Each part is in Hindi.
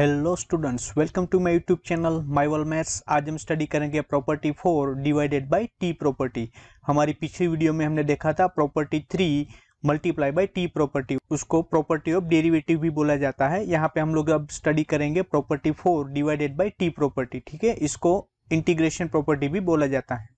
hello students welcome to my YouTube channel माईवल मैथ्स आज हम स्टडी करेंगे property four divided by T property हमारी पिछली वीडियो में हमने देखा था property three multiply by T property उसको प्रॉपर्टी ऑफ डेरिवेटिव भी बोला जाता है यहाँ पे हम लोग अब स्टडी करेंगे property four divided by T property ठीक है इसको इंटीग्रेशन प्रॉपर्टी भी बोला जाता है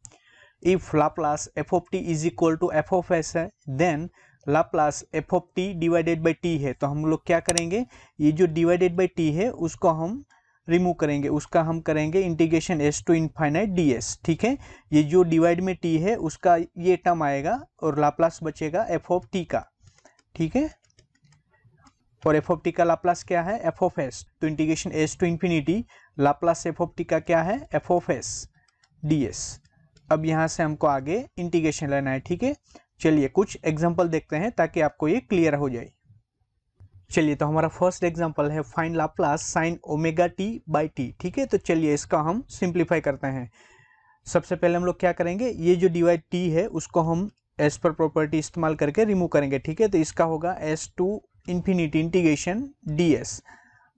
if Laplace F of T is equal to F of S है then Laplace F of T divided by T है तो हम लोग क्या करेंगे ये जो डिवाइडेड बाई टी है उसको हम रिमूव करेंगे उसका हम करेंगे integration S to infinite D S ठीक है ये जो डिवाइड में टी है उसका ये टर्म आएगा और लाप्लास बचेगा एफ ऑफ टी का ठीक है और एफ ऑफ टी का लाप्लास क्या है एफ ऑफ एस तो integration S to infinity Laplace F of T का क्या है F of S D S अब यहाँ से हमको आगे इंटीग्रेशन लेना है ठीक है चलिए कुछ एग्जाम्पल देखते हैं ताकि आपको ये क्लियर हो जाए चलिए तो हमारा फर्स्ट एग्जाम्पल है find Laplace sine omega T by T ठीक है तो चलिए इसका हम सिंप्लीफाई करते हैं सबसे पहले हम लोग क्या करेंगे ये जो डी वाई टी है उसको हम एस पर प्रॉपर्टी इस्तेमाल करके रिमूव करेंगे ठीक है तो इसका होगा S to infinity integration D S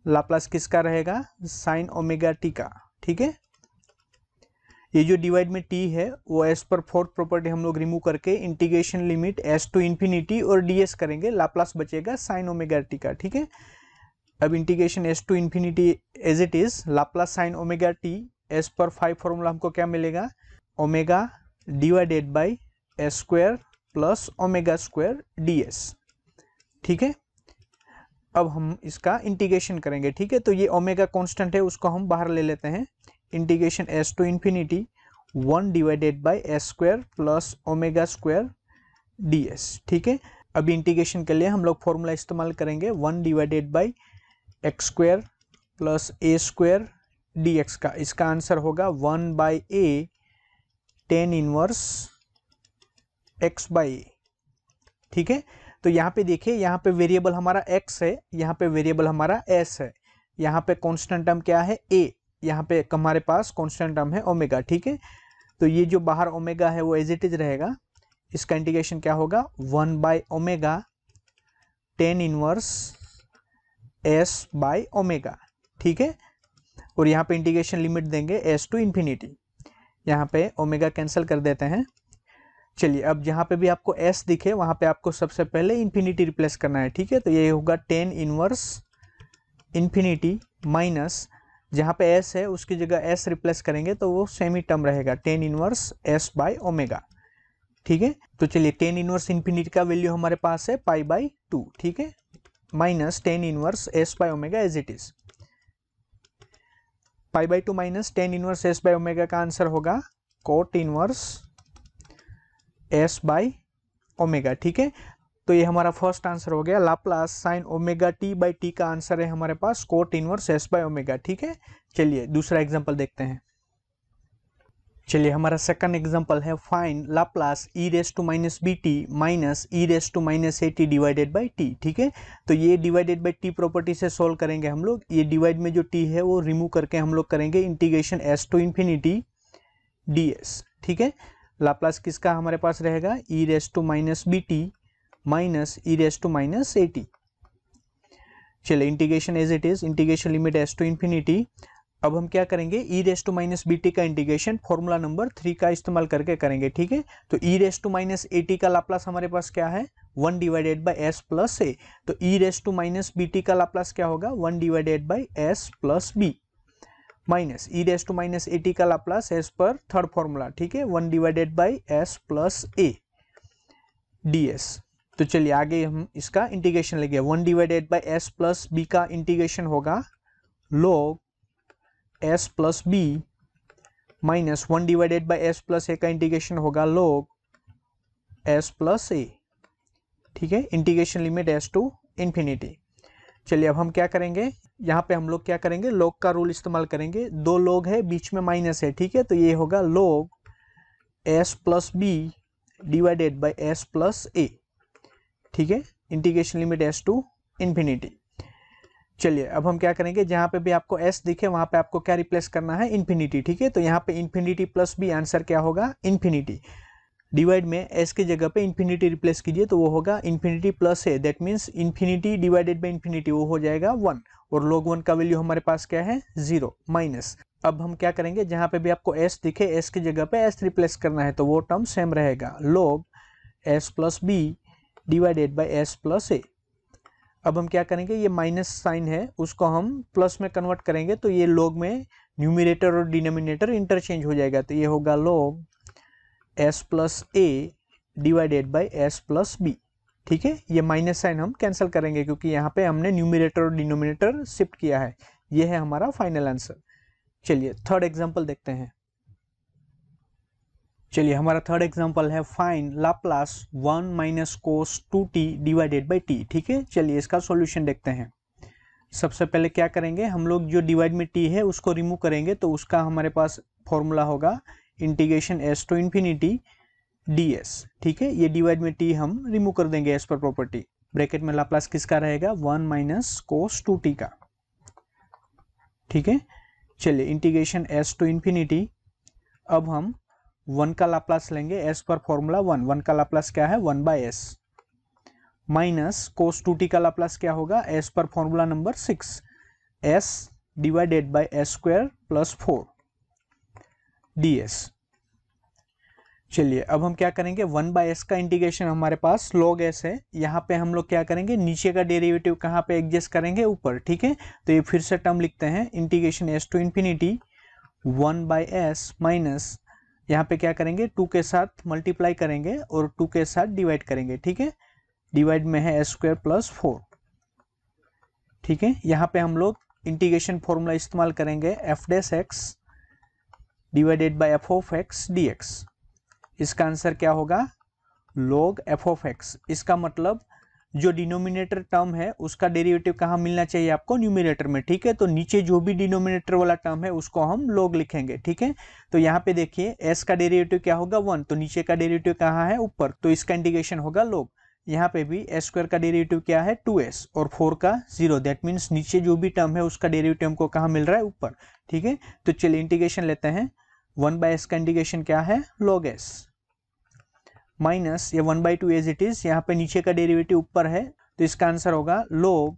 Laplace किसका रहेगा साइन ओमेगा टी का ठीक है ये जो डिवाइड में टी है वो एस पर फोर्थ प्रॉपर्टी हम लोग रिमूव करके integration limit S to infinity और डीएस करेंगे लाप्लास बचेगा साइन ओमेगा टी का ठीक है अब integration S to infinity as it is Laplace sine omega T S पर फाइव फॉर्मूला हमको क्या मिलेगा omega divided by S square plus omega square D S ठीक है अब हम इसका इंटीग्रेशन करेंगे ठीक है तो ये ओमेगा कांस्टेंट है उसको हम बाहर ले लेते हैं integration S to infinity one divided by S square plus omega square D S ठीक है अभी इंटीग्रेशन के लिए हम लोग फॉर्मूला इस्तेमाल करेंगे one divided by X square plus A square D X का इसका आंसर होगा one by A tan inverse X by A ठीक है तो यहाँ पे देखिए यहाँ पे वेरिएबल हमारा एक्स है यहाँ पे वेरिएबल हमारा एस है यहाँ पे कॉन्स्टेंट टर्म क्या है ए यहाँ पे हमारे पास कॉन्स्टेंट टर्म है ओमेगा ठीक है तो ये जो बाहर ओमेगा है वो एज इट इज रहेगा इसका इंटीग्रेशन क्या होगा one by omega tan inverse S by omega ठीक है और यहाँ पे इंटीग्रेशन लिमिट देंगे एस टू इन्फिनिटी यहाँ पे ओमेगा कैंसिल कर देते हैं चलिए अब जहाँ पे भी आपको एस दिखे वहाँ पे आपको सबसे पहले इन्फिनिटी रिप्लेस करना है ठीक है तो ये होगा टेन इनवर्स इन्फिनिटी माइनस जहाँ पे एस है उसकी जगह एस रिप्लेस करेंगे तो वो सेमी टर्म रहेगा tan inverse S by omega ठीक है तो चलिए टेन इनवर्स इन्फिनिटी का वैल्यू हमारे पास है पाई बाई टू ठीक है minus tan inverse S by omega as it is pi by two minus tan inverse S by omega का आंसर होगा cot inverse S by omega ठीक है तो ये हमारा फर्स्ट आंसर हो गया Laplace sine omega T by T का आंसर है हमारे पास cot inverse S by omega ठीक है चलिए दूसरा एग्जाम्पल देखते हैं चलिए हमारा सेकंड एग्जाम्पल है find Laplace E raise to minus B T minus E raise to minus A T divided by T ठीक है तो ये डिवाइडेड बाई टी प्रॉपर्टी से सोल्व करेंगे हम लोग ये डिवाइड में जो टी है वो रिमूव करके हम लोग करेंगे integration S to infinity D S ठीक है लाप्लास किसका हमारे पास रहेगा E raise to minus B T minus E raise to minus A T चलिए integration as it is integration limit S to infinity अब हम क्या करेंगे E raise to minus B T का इंटीग्रेशन फॉर्मूला नंबर थ्री का इस्तेमाल करके करेंगे ठीक है तो E raise to minus A T का लाप्लास हमारे पास क्या है one divided by S plus A तो E raise to minus B T का लाप्लास क्या होगा one divided by S plus B minus E raise to minus A T का लाप्लास एस पर थर्ड फॉर्मूला ठीक है one divided by S plus A D S तो चलिए आगे हम इसका इंटीग्रेशन लेंगे one divided by S plus B का इंटीग्रेशन होगा log S plus B minus one divided by S plus A का इंटीग्रेशन होगा लोग एस प्लस ए ठीक है integration limit S to infinity चलिए अब हम क्या करेंगे यहाँ पे हम लोग क्या करेंगे लोग का रूल इस्तेमाल करेंगे दो लोग है बीच में माइनस है ठीक है तो ये होगा log S plus B divided by S plus A ठीक है integration limit S to infinity चलिए अब हम क्या करेंगे जहाँ पे भी आपको एस दिखे वहाँ पे आपको क्या रिप्लेस करना है इन्फिनिटी ठीक है तो यहाँ पे इन्फिनिटी प्लस भी आंसर क्या होगा इन्फिनिटी डिवाइड में एस की जगह पे इन्फिनिटी रिप्लेस कीजिए तो वो होगा इन्फिनिटी प्लस है that means infinity divided by infinity वो हो जाएगा वन और लॉग वन का वैल्यू हमारे पास क्या है जीरो माइनस अब हम क्या करेंगे जहाँ पे भी आपको एस दिखे एस की जगह पे एस रिप्लेस करना है तो वो टर्म सेम रहेगा log S plus B divided by S plus A अब हम क्या करेंगे ये माइनस साइन है उसको हम प्लस में कन्वर्ट करेंगे तो ये लोग में न्यूमिनेटर और डिनोमिनेटर इंटरचेंज हो जाएगा तो ये होगा log S plus A divided by S plus B ठीक है ये माइनस साइन हम कैंसिल करेंगे क्योंकि यहाँ पे हमने न्यूमिनेटर और डिनोमिनेटर शिफ्ट किया है ये है हमारा फाइनल आंसर चलिए थर्ड एग्जाम्पल देखते हैं चलिए हमारा थर्ड एग्जांपल है find Laplace one minus cos two T divided by T ठीक है चलिए इसका सॉल्यूशन देखते हैं सबसे पहले क्या करेंगे हम लोग जो डिवाइड में टी है उसको रिमूव करेंगे तो उसका हमारे पास फॉर्मूला होगा integration S to infinity D S ठीक है ये डिवाइड में टी हम रिमूव कर देंगे एस पर प्रॉपर्टी ब्रैकेट में लाप्लास किसका रहेगा one minus cos two T का ठीक है चलिए इंटीग्रेशन एस टू इन्फिनिटी अब हम वन का लाप्लास लेंगे एस पर फॉर्मूला वन वन का लाप्लास क्या है one by S minus cos two T का लाप्लास क्या होगा एस पर formula number six S divided by S square plus four D S चलिए अब हम क्या करेंगे वन बाय एस का इंटीग्रेशन हमारे पास लॉग एस है यहाँ पे हम लोग क्या करेंगे नीचे का डेरिवेटिव कहाँ पे एग्जस्ट करेंगे ऊपर ठीक है तो ये फिर से टर्म लिखते हैं integration S to infinity one by S minus यहाँ पे क्या करेंगे टू के साथ मल्टीप्लाई करेंगे और टू के साथ डिवाइड करेंगे ठीक है डिवाइड में है एस स्क्वायर प्लस फोर ठीक है यहाँ पे हम लोग इंटीग्रेशन फॉर्मूला इस्तेमाल करेंगे F dash X divided by F of X D X इसका आंसर क्या होगा लॉग एफ ऑफ एक्स इसका मतलब जो डिनोमिनेटर टर्म है उसका डेरिवेटिव कहाँ मिलना चाहिए आपको न्यूमिनेटर में ठीक है तो नीचे जो भी डिनोमिनेटर वाला टर्म है उसको हम लोग लिखेंगे ठीक है तो यहाँ पे देखिए एस का डेरिवेटिव क्या होगा वन तो नीचे का डेरिवेटिव कहाँ है ऊपर तो इसका इंडिकेशन होगा लोग यहाँ पे भी एस स्क्वायर का डेरिवेटिव क्या है टू एस और फोर का जीरो दैट मीन्स नीचे जो भी टर्म है उसका डेरिवेटिव हमको कहाँ मिल रहा है ऊपर ठीक है तो चलिए इंटीग्रेशन लेते हैं वन बाय एस का इंडिकेशन क्या है लॉग एस माइनस ये one by two as it is यहाँ पे नीचे का डेरिवेटिव ऊपर है तो इसका आंसर होगा log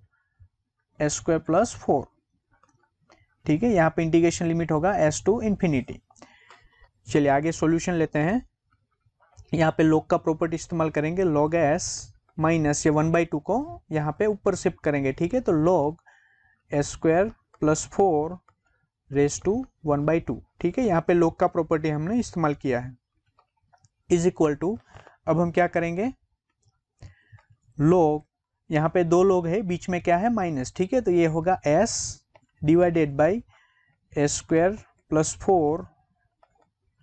S square plus four ठीक है यहाँ पे इंटीग्रेशन लिमिट होगा एस टू इन्फिनिटी चलिए आगे सॉल्यूशन लेते हैं यहाँ पे लोग का प्रॉपर्टी इस्तेमाल करेंगे लॉग एस माइनस ये वन बाई टू को यहाँ पे ऊपर शिफ्ट करेंगे ठीक है तो log S square plus four raise to one by two ठीक है यहाँ पे लोग का प्रॉपर्टी हमने इस्तेमाल किया है इज इक्वल टू अब हम क्या करेंगे लोग यहाँ पे दो लोग है बीच में क्या है माइनस ठीक है तो ये होगा S divided by S square plus four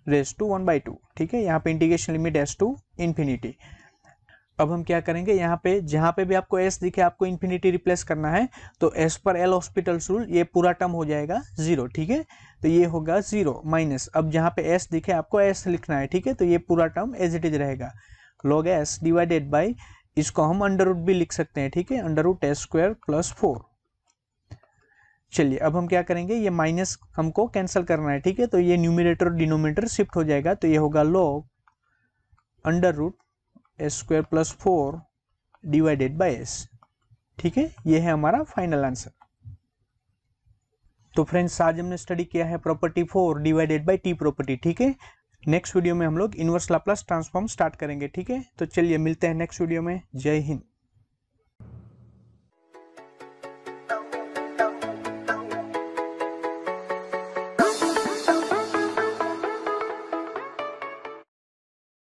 raise to one by two ठीक है यहाँ पे integration limit S to infinity अब हम क्या करेंगे यहाँ पे जहाँ पे भी आपको एस दिखे आपको इन्फिनिटी रिप्लेस करना है तो एस पर एल हॉस्पिटल रूल ये पूरा टर्म हो जाएगा जीरो ठीक है तो ये होगा जीरो माइनस अब जहाँ पे एस दिखे आपको एस लिखना है ठीक है तो ये पूरा टर्म एज इट इज रहेगा लॉग एस डिवाइडेड बाई इसको हम अंडर रूट भी लिख सकते हैं ठीक है under root S square plus four चलिए अब हम क्या करेंगे ये माइनस हमको कैंसिल करना है ठीक है तो ये न्यूमिनेटर डिनोमिनेटर शिफ्ट हो जाएगा तो ये होगा log under root S square plus four divided by S ठीक है ये है हमारा फाइनल आंसर तो फ्रेंड्स आज हमने स्टडी किया है property four divided by T property ठीक है नेक्स्ट वीडियो में हम लोग इन्वर्स लाप्लास ट्रांसफॉर्म स्टार्ट करेंगे ठीक है तो चलिए मिलते हैं नेक्स्ट वीडियो में जय हिंद